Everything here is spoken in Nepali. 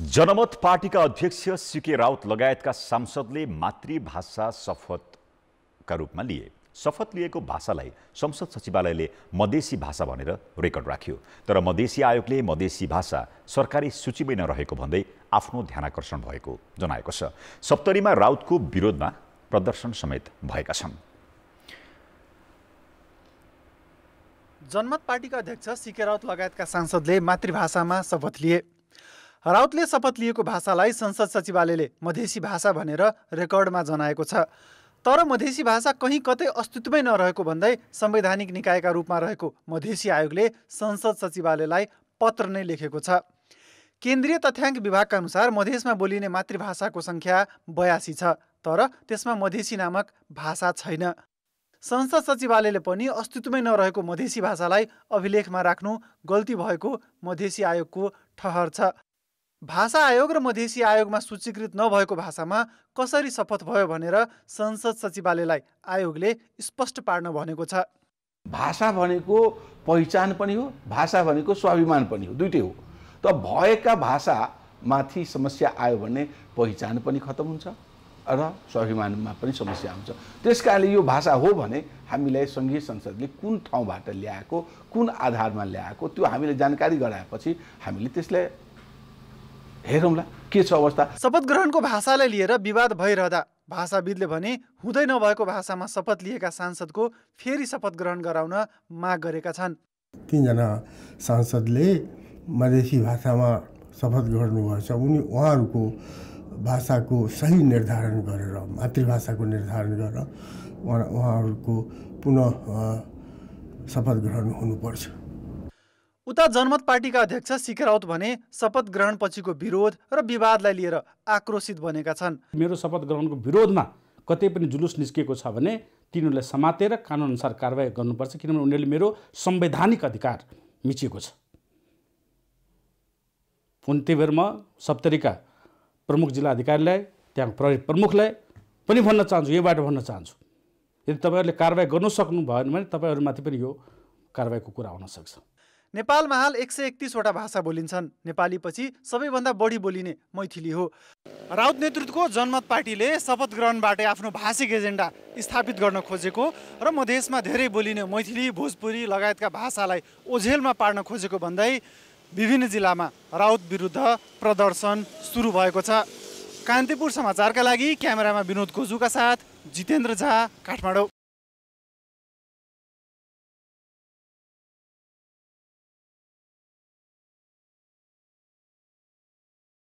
जनमत पार्टीका अध्यक्ष सिके राउत लगायतका सांसदले मातृभाषा शपथका रूपमा लिए शपथ लिएको भाषालाई संसद सचिवालयले मधेसी भाषा भनेर रेकर्ड राख्यो तर मधेसी आयोगले मधेसी भाषा सरकारी सूचीमै नरहेको भन्दै आफ्नो ध्यानाकर्षण भएको जनाएको छ सप्तरीमा राउतको विरोधमा प्रदर्शन समेत भएका छन् जनमत पार्टीका अध्यक्ष सिके राउत लगायतका सांसदले मातृभाषामा शपथ लिए राउतले शपथ लिएको भाषालाई संसद सचिवालयले मधेसी भाषा भनेर रेकर्डमा जनाएको छ तर मधेसी भाषा कहीँ कतै अस्तित्वमै नरहेको भन्दै संवैधानिक निकायका रूपमा रहेको मधेसी आयोगले संसद सचिवालयलाई पत्र नै लेखेको छ केन्द्रीय तथ्याङ्क विभागका अनुसार मधेसमा बोलिने मातृभाषाको सङ्ख्या बयासी छ तर त्यसमा मधेसी नामक भाषा छैन संसद सचिवालयले पनि अस्तित्वमै नरहेको मधेसी भाषालाई अभिलेखमा राख्नु गल्ती भएको मधेसी आयोगको ठहर छ भाषा आयोग र मधेसी आयोगमा सूचीकृत नभएको भाषामा कसरी शपथ भयो भनेर संसद सचिवालयलाई आयोगले स्पष्ट पार्न भनेको छ भाषा भनेको पहिचान पनि हो भाषा भनेको स्वाभिमान पनि हो दुइटै हो त भएका भाषामाथि समस्या आयो भने पहिचान पनि खत्तम हुन्छ र स्वाभिमानमा पनि समस्या आउँछ त्यस कारणले यो भाषा हो भने हामीलाई सङ्घीय संसदले कुन ठाउँबाट ल्याएको कुन आधारमा ल्याएको त्यो हामीले जानकारी गराएपछि हामीले त्यसलाई हेरौँला के छ अवस्था शपथ ग्रहणको भाषालाई लिएर विवाद भइरहँदा भाषाविदले भने हुँदै नभएको भाषामा शपथ लिएका सांसदको फेरि शपथ ग्रहण गराउन माग गरेका छन् तिनजना सांसदले मधेसी भाषामा शपथ गर्नुभएको छ उनी उहाँहरूको भाषाको सही निर्धारण गरेर मातृभाषाको निर्धारण गरेर उहाँहरूको पुनः शपथ ग्रहण हुनुपर्छ उता जनमत पार्टीका अध्यक्ष सिके राउत भने शपथ ग्रहण पछिको विरोध र विवादलाई लिएर आक्रोशित बनेका छन् मेरो शपथ ग्रहणको विरोधमा कतै पनि जुलुस निस्किएको छ भने तिनीहरूलाई समातेर कानुनअनुसार कारवाही गर्नुपर्छ किनभने उनीहरूले मेरो संवैधानिक अधिकार मिचिएको छ त्यही भएर म सप्तरीका प्रमुख जिल्ला अधिकारीलाई त्यहाँ प्रमुखलाई पनि भन्न चाहन्छु बाटो भन्न चाहन्छु यदि तपाईँहरूले कारवाही गर्नु सक्नु भएन भने तपाईँहरूमाथि पनि यो कारवाहीको कुरा आउन सक्छ नेपालमा हाल एक सय एकतिसवटा भाषा बोलिन्छन् नेपालीपछि सबैभन्दा बढी बोलिने मैथिली हो राउत नेतृत्वको जनमत पार्टीले शपथ ग्रहणबाटै आफ्नो भाषिक एजेन्डा स्थापित गर्न खोजेको र मधेसमा धेरै बोलिने मैथिली भोजपुरी लगायतका भाषालाई ओझेलमा पार्न खोजेको भन्दै विभिन्न जिल्लामा राउत विरुद्ध प्रदर्शन सुरु भएको छ कान्तिपुर समाचारका लागि क्यामेरामा विनोद कोजुका साथ जितेन्द्र झा काठमाडौँ